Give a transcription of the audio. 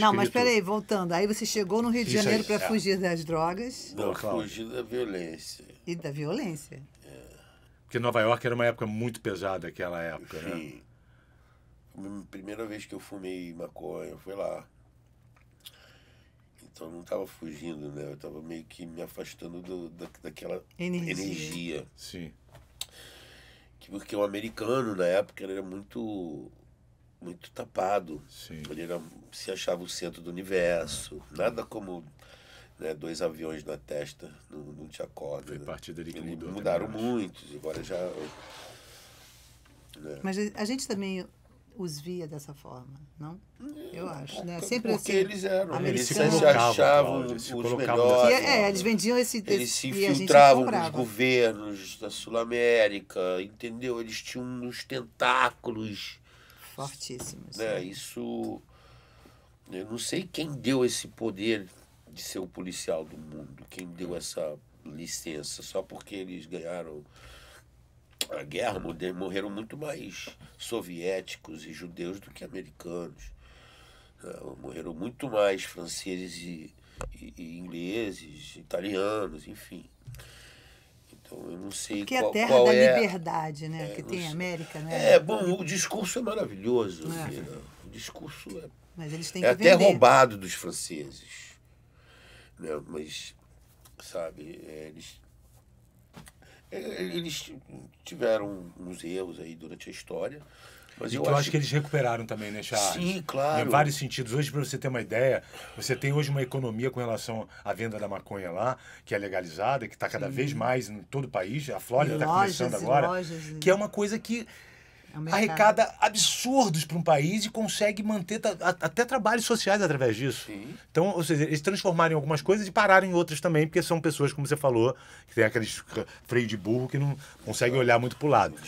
escrito... Não, mas peraí, voltando. Aí você chegou no Rio de Janeiro para é. fugir das drogas. Não, fugir da violência. E da violência. É. Porque Nova York era uma época muito pesada, aquela época, né? Sim. né? A primeira vez que eu fumei maconha foi lá. Então eu não estava fugindo, né? Eu estava meio que me afastando do, da, daquela energia. energia. Sim. porque o americano na época era muito muito tapado. Sim. Ele era, se achava o centro do universo. Uhum. Nada como né, dois aviões na testa, não, não te acorda. Foi né? parte dele que mudou. Né, mudaram muito, agora já. Né? Mas a gente também os via dessa forma, não? É, eu acho, né? Sempre Porque assim, eles eram, eles se achavam Cláudio, se os melhores. Né? É, é, eles vendiam esse... Eles se infiltravam nos governos da Sul-América, entendeu? Eles tinham uns tentáculos Fortíssimas. É, né? Isso. Eu não sei quem deu esse poder de ser o policial do mundo, quem deu essa licença, só porque eles ganharam a guerra, morreram muito mais soviéticos e judeus do que americanos. É, morreram muito mais franceses e, e, e ingleses, italianos, enfim. Então eu não sei que qual, é a terra da é... liberdade, né? É, que tem sei. América, né? É, bom, o discurso é maravilhoso. É. Assim, né? o discurso é. Mas eles têm é que até vender. roubado dos franceses. Né? Mas, sabe, é, eles é, eles tiveram uns erros aí durante a história. Mas e eu, que eu acho que eles recuperaram também, né, Charles? Sim, claro. Em vários sentidos. Hoje, para você ter uma ideia, você tem hoje uma economia com relação à venda da maconha lá, que é legalizada, que está cada Sim. vez mais em todo o país. A Flórida está começando agora. Lojas, que é uma coisa que é arrecada absurdos para um país e consegue manter até trabalhos sociais através disso. Sim. Então, ou seja, eles transformaram em algumas coisas e pararam em outras também, porque são pessoas, como você falou, que tem aqueles freio de burro que não conseguem olhar muito para o lado.